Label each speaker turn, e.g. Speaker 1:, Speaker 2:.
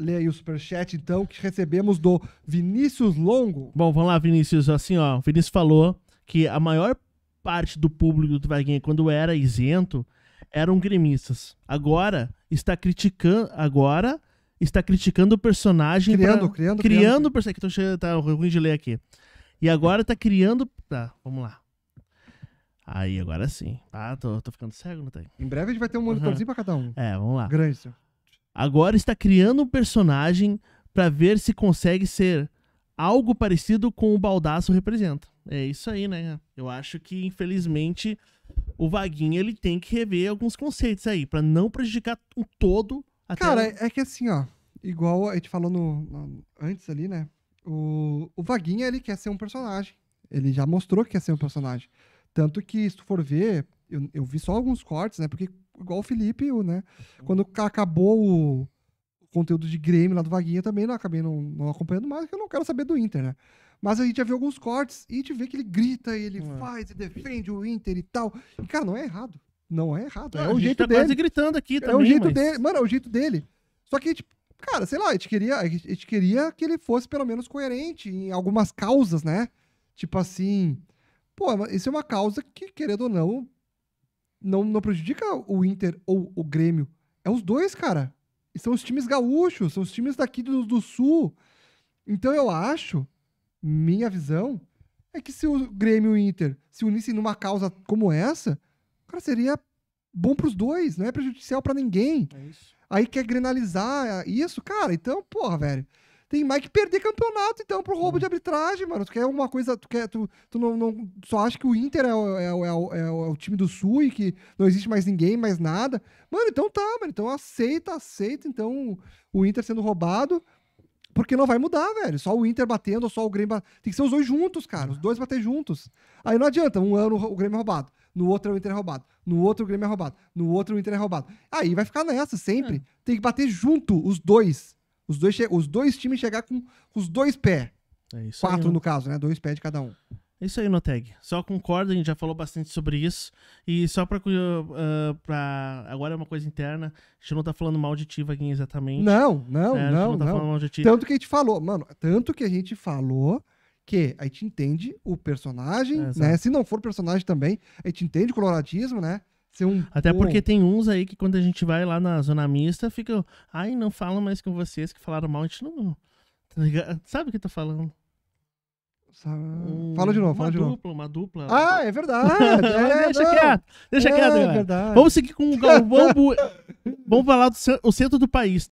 Speaker 1: ler aí o superchat, então, que recebemos do Vinícius Longo. Bom, vamos lá, Vinícius. Assim, ó, o Vinícius falou que a maior parte do público do Vaguinha, quando era isento, eram gremistas. Agora está criticando. Agora está criticando o personagem. Criando, pra... criando, criando. o personagem. Tô cheio, tá ruim de ler aqui. E agora está criando. Tá, vamos lá. Aí, agora sim. Ah, tô, tô ficando cego, não tem? Em breve a gente vai ter um monitorzinho uhum. pra cada um. É, vamos lá. Grande, senhor. Agora está criando um personagem para ver se consegue ser algo parecido com o Baldaço representa. É isso aí, né? Eu acho que, infelizmente, o Vaguinho ele tem que rever alguns conceitos aí, para não prejudicar o todo. Até Cara, é
Speaker 2: que assim, ó, igual a gente falou no, no, antes ali, né? O, o Vaguinho, ele quer ser um personagem. Ele já mostrou que quer ser um personagem. Tanto que, se tu for ver, eu, eu vi só alguns cortes, né? Porque igual o Felipe, o, né? Quando acabou o conteúdo de Grêmio lá do Vaguinha, também não acabei não, não acompanhando mais, porque eu não quero saber do Inter, né? Mas a gente já viu alguns cortes e a gente vê que ele grita, e ele é. faz, e defende o Inter e tal. E, cara, não é errado. Não é errado. Não, é o jeito tá dele. quase gritando aqui também. É o jeito mas... dele. Mano, é o jeito dele. Só que a gente, cara, sei lá, a gente, queria, a gente queria que ele fosse pelo menos coerente em algumas causas, né? Tipo assim. Pô, isso é uma causa que, querendo ou não, não, não prejudica o Inter ou o Grêmio. É os dois, cara. E são os times gaúchos, são os times daqui do, do Sul. Então eu acho, minha visão, é que se o Grêmio e o Inter se unissem numa causa como essa, cara, seria bom pros dois, não é prejudicial para ninguém. É Aí quer grenalizar isso, cara. Então, porra, velho. Tem mais que perder campeonato, então, pro roubo de arbitragem, mano. Tu quer uma coisa, tu quer. Tu, tu não, não só acha que o Inter é, é o, é, o, é, o, é o time do Sul e que não existe mais ninguém, mais nada. Mano, então tá, mano. Então aceita, aceita, então, o Inter sendo roubado. Porque não vai mudar, velho. Só o Inter batendo, só o Grêmio batendo. Tem que ser os dois juntos, cara. Os dois bater juntos. Aí não adianta. Um ano o Grêmio é roubado. No outro é o Inter é roubado. No outro o Grêmio é roubado. No outro o Inter é roubado. Aí vai ficar nessa sempre. É. Tem que bater junto os dois. Os dois, os dois times chegar com os dois pés. É isso Quatro aí, né? no caso, né? Dois pés de cada um.
Speaker 1: É isso aí, Noteg. Só concordo, a gente já falou bastante sobre isso. E só pra, uh, pra. Agora é uma coisa interna. A gente não tá falando mal de ti, Vaguinho, exatamente. Não, não, é, não. não, tá não. Tanto
Speaker 2: que a gente falou, mano, tanto que a gente falou que a gente entende o personagem, é, né? Se não for personagem também, a gente entende o coloradismo, né? Um Até porque
Speaker 1: tem uns aí que quando a gente vai lá na zona mista, fica. Ai, não falam mais com vocês que falaram mal, a gente não. Tá Sabe o que tá falando?
Speaker 2: Um, fala de novo, fala de dupla, novo. Uma dupla, uma dupla. Ah, é verdade. É, deixa não. quieto, deixa é, quieto. É
Speaker 1: Vamos seguir com o Galvão Vamos falar do centro do país.